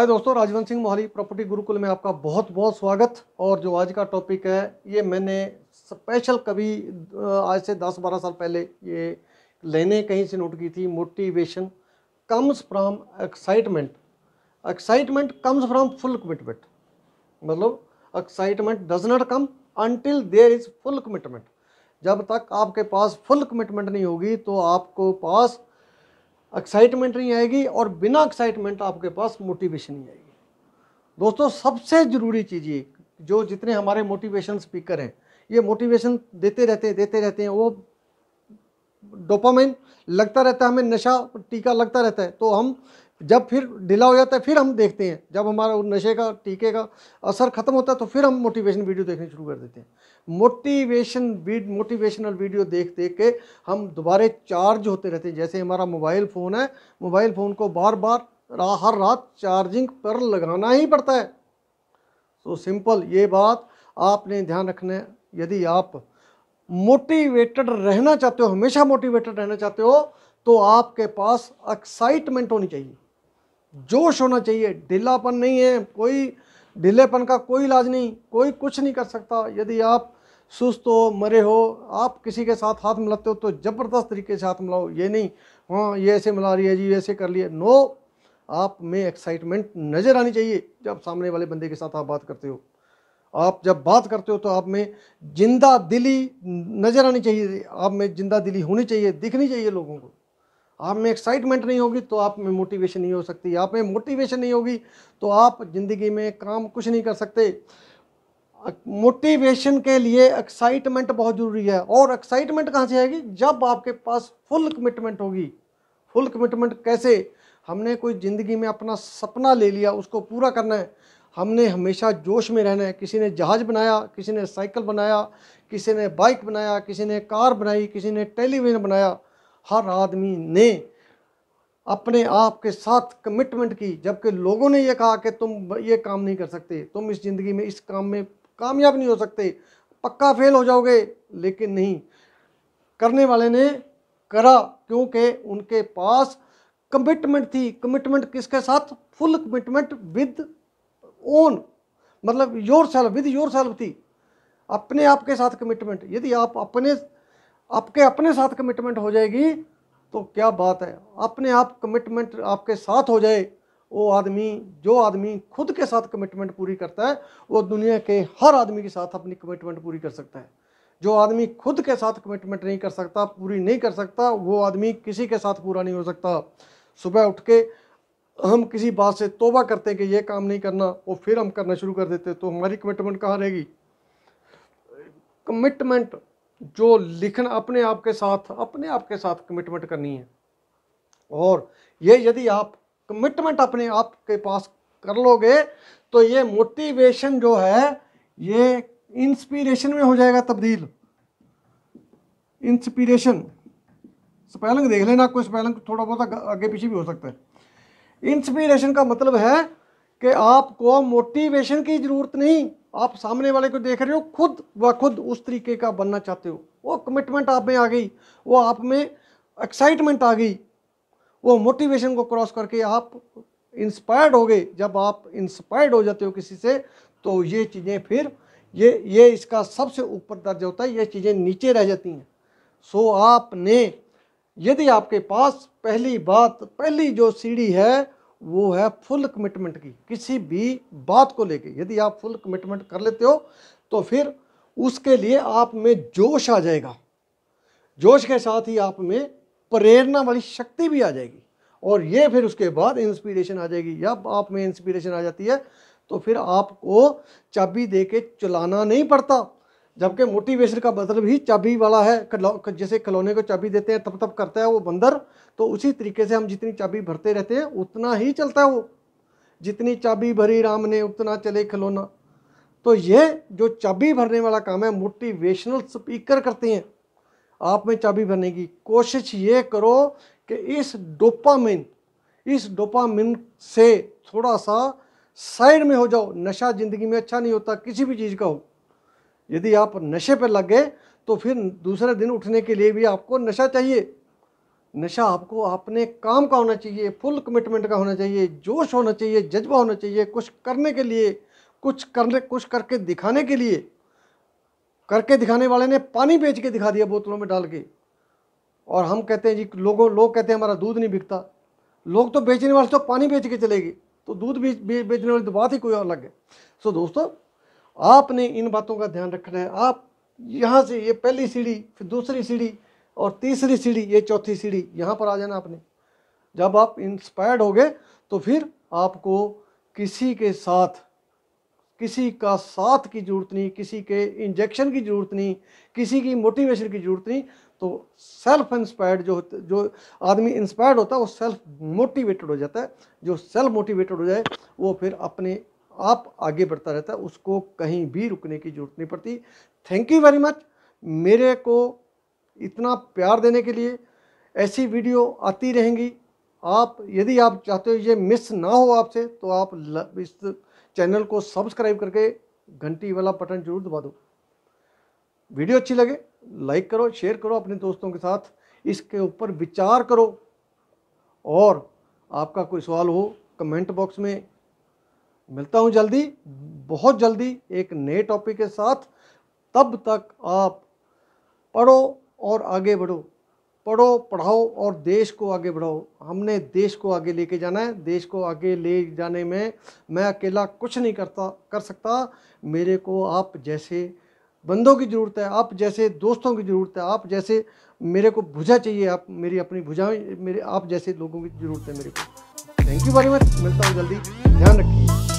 हाय दोस्तों राजवंत सिंह मोहाली प्रॉपर्टी गुरुकुल में आपका बहुत बहुत स्वागत और जो आज का टॉपिक है ये मैंने स्पेशल कभी आज से 10-12 साल पहले ये लेने कहीं से नोट की थी motivation comes from excitement excitement comes from full commitment मतलब excitement does not come until there is full commitment जब तक आपके पास फुल कमिटमेंट नहीं होगी तो आपको पास एक्साइटमेंट नहीं आएगी और बिना एक्साइटमेंट आपके पास मोटिवेशन नहीं आएगी दोस्तों सबसे ज़रूरी चीज़ ये जो जितने हमारे मोटिवेशन स्पीकर हैं ये मोटिवेशन देते रहते हैं देते रहते हैं वो डोपामाइन लगता रहता है हमें नशा टीका लगता रहता है तो हम जब फिर ढीला हो जाता है फिर हम देखते हैं जब हमारा नशे का टीके का असर ख़त्म होता है तो फिर हम मोटिवेशन वीडियो देखने शुरू कर देते हैं मोटिवेशन वीड मोटिवेशनल वीडियो देख देख के हम दोबारे चार्ज होते रहते हैं जैसे हमारा मोबाइल फ़ोन है मोबाइल फ़ोन को बार बार रा, हर रात चार्जिंग पर लगाना ही पड़ता है so, सिंपल ये बात आपने ध्यान रखना है यदि आप मोटिवेटेड रहना चाहते हो हमेशा मोटिवेटेड रहना चाहते हो तो आपके पास एक्साइटमेंट होनी चाहिए जोश होना चाहिए ढीलापन नहीं है कोई ढीलेपन का कोई इलाज नहीं कोई कुछ नहीं कर सकता यदि आप सुस्त हो मरे हो आप किसी के साथ हाथ मिलाते हो तो ज़बरदस्त तरीके से हाथ मिलाओ ये नहीं हाँ ये ऐसे मिला रही है जी ऐसे कर लिए नो आप में एक्साइटमेंट नज़र आनी चाहिए जब सामने वाले बंदे के साथ आप बात करते हो आप जब बात करते हो तो आप में जिंदा दिली नज़र आनी चाहिए आप में जिंदा दिली होनी चाहिए दिखनी चाहिए लोगों को आप में एक्साइटमेंट नहीं होगी तो आप में मोटिवेशन नहीं हो सकती आप में मोटिवेशन नहीं होगी तो आप ज़िंदगी में काम कुछ नहीं कर सकते मोटिवेशन के लिए एक्साइटमेंट बहुत ज़रूरी है और एक्साइटमेंट कहाँ से आएगी जब आपके पास फुल कमिटमेंट होगी फुल कमिटमेंट कैसे हमने कोई ज़िंदगी में अपना सपना ले लिया उसको पूरा करना है हमने हमेशा जोश में रहना है किसी ने जहाज़ बनाया किसी ने साइकिल बनाया किसी ने बाइक बनाया किसी ने कार बनाई किसी ने टेलीविज़न बनाया हर आदमी ने अपने आप के साथ कमिटमेंट की जबकि लोगों ने यह कहा कि तुम ये काम नहीं कर सकते तुम इस ज़िंदगी में इस काम में कामयाब नहीं हो सकते पक्का फेल हो जाओगे लेकिन नहीं करने वाले ने करा क्योंकि उनके पास कमिटमेंट थी कमिटमेंट किसके साथ फुल कमिटमेंट विद ओन मतलब yourself with yourself थी अपने आप के साथ कमिटमेंट यदि आप अपने आपके अपने साथ कमिटमेंट हो जाएगी तो क्या बात है अपने आप कमिटमेंट आपके साथ हो जाए वो आदमी जो आदमी खुद के साथ कमिटमेंट पूरी करता है वो दुनिया के हर आदमी के साथ अपनी कमिटमेंट पूरी कर सकता है जो आदमी खुद के साथ कमिटमेंट नहीं कर सकता पूरी नहीं कर सकता वो आदमी किसी के साथ पूरा नहीं हो सकता सुबह उठ के हम किसी बात से तोबा करते हैं कि ये काम नहीं करना और फिर हम करना शुरू कर देते तो हमारी कमिटमेंट कहाँ रहेगी कमिटमेंट जो लिखना अपने आप के साथ अपने आप के साथ कमिटमेंट करनी है और ये यदि आप कमिटमेंट अपने आप के पास कर लोगे तो ये मोटिवेशन जो है ये इंस्पिरेशन में हो जाएगा तब्दील इंस्पिरेशन स्पेलिंग देख लेना कोई स्पेलिंग थोड़ा बहुत आगे पीछे भी हो सकता है इंस्पिरेशन का मतलब है कि आपको मोटिवेशन की ज़रूरत नहीं आप सामने वाले को देख रहे हो खुद व खुद उस तरीके का बनना चाहते हो वो कमिटमेंट आप में आ गई वो आप में एक्साइटमेंट आ गई वो मोटिवेशन को क्रॉस करके आप इंस्पायर्ड हो गए जब आप इंस्पायर्ड हो जाते हो किसी से तो ये चीज़ें फिर ये ये इसका सबसे ऊपर दर्ज होता है ये चीज़ें नीचे रह जाती हैं सो आपने यदि आपके पास पहली बात पहली जो सीढ़ी है वो है फुल कमिटमेंट की किसी भी बात को लेके यदि आप फुल कमिटमेंट कर लेते हो तो फिर उसके लिए आप में जोश आ जाएगा जोश के साथ ही आप में प्रेरणा वाली शक्ति भी आ जाएगी और ये फिर उसके बाद इंस्पिरेशन आ जाएगी जब आप में इंस्पिरेशन आ जाती है तो फिर आपको चाबी दे के चलाना नहीं पड़ता जबकि मोटिवेशन का मतलब ही चाबी वाला है जैसे खिलौने को चाबी देते हैं तब तब करता है वो बंदर तो उसी तरीके से हम जितनी चाबी भरते रहते हैं उतना ही चलता है वो जितनी चाबी भरी राम ने उतना चले खिलौना तो ये जो चाबी भरने वाला काम है मोटिवेशनल स्पीकर करते हैं आप में चाबी भरने की कोशिश ये करो कि इस डोपामिन इस डोपामिन से थोड़ा सा साइड में हो जाओ नशा ज़िंदगी में अच्छा नहीं होता किसी भी चीज़ का हो यदि आप नशे पर लग गए तो फिर दूसरे दिन उठने के लिए भी आपको नशा चाहिए नशा आपको अपने काम का होना चाहिए फुल कमिटमेंट का होना चाहिए जोश होना चाहिए जज्बा होना चाहिए कुछ करने के लिए कुछ करने कुछ करके दिखाने के लिए करके दिखाने वाले ने पानी बेच के दिखा दिया बोतलों में डाल के और हम कहते हैं जी लोगों लोग कहते हैं हमारा दूध नहीं बिकता लोग तो बेचने वाले तो पानी बेच के चलेगी तो दूध बेचने वाली तो बात ही कोई अलग है सो दोस्तों आपने इन बातों का ध्यान रखना है आप यहाँ से ये पहली सीढ़ी फिर दूसरी सीढ़ी और तीसरी सीढ़ी ये चौथी सीढ़ी यहाँ पर आ जाना आपने जब आप इंस्पायर्ड हो गए तो फिर आपको किसी के साथ किसी का साथ की ज़रूरत नहीं किसी के इंजेक्शन की ज़रूरत नहीं किसी की मोटिवेशन की ज़रूरत नहीं तो सेल्फ इंस्पायर्ड जो जो आदमी इंस्पायर्ड होता है वो सेल्फ मोटिवेटेड हो जाता है जो सेल्फ मोटिवेटेड हो जाए वो फिर अपने आप आगे बढ़ता रहता है उसको कहीं भी रुकने की ज़रूरत नहीं पड़ती थैंक यू वेरी मच मेरे को इतना प्यार देने के लिए ऐसी वीडियो आती रहेंगी आप यदि आप चाहते हो ये मिस ना हो आपसे तो आप इस चैनल को सब्सक्राइब करके घंटी वाला बटन जरूर दबा दो वीडियो अच्छी लगे लाइक करो शेयर करो अपने दोस्तों के साथ इसके ऊपर विचार करो और आपका कोई सवाल हो कमेंट बॉक्स में मिलता हूँ जल्दी बहुत जल्दी एक नए टॉपिक के साथ तब तक आप पढ़ो और आगे बढ़ो पढ़ो पढ़ाओ और देश को आगे बढ़ाओ हमने देश को आगे लेके जाना है देश को आगे ले जाने में मैं अकेला कुछ नहीं करता कर सकता मेरे को आप जैसे बंदों की ज़रूरत है आप जैसे दोस्तों की ज़रूरत है आप जैसे मेरे को भुजा चाहिए आप मेरी अपनी भुजा मेरे आप जैसे लोगों की ज़रूरत है मेरे को थैंक यू वेरी मच मिलता हूँ जल्दी ध्यान रखिए